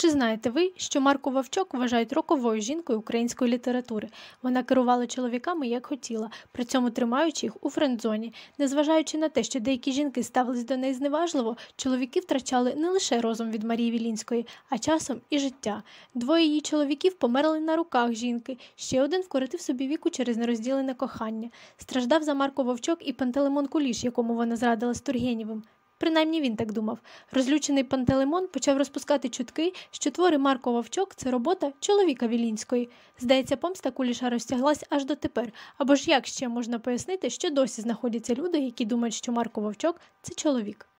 Чи знаєте ви, що Марку Вовчок вважають роковою жінкою української літератури? Вона керувала чоловіками як хотіла, при цьому тримаючи їх у френдзоні. Незважаючи на те, що деякі жінки ставились до неї зневажливо, чоловіки втрачали не лише розум від Марії Вілінської, а часом і життя. Двоє її чоловіків померли на руках жінки. Ще один вкоротив собі віку через нерозділене кохання. Страждав за Марко Вовчок і Пантелеймон Куліш, якому вона зрадила з Тургенєвим. Принаймні він так думав. Розлючений пантелеймон почав розпускати чутки, що твори Марко Вовчок це робота чоловіка Вілінської. Здається, помста куліша розтяглась аж до тепер. Або ж як ще можна пояснити, що досі знаходяться люди, які думають, що Марко Вовчок це чоловік.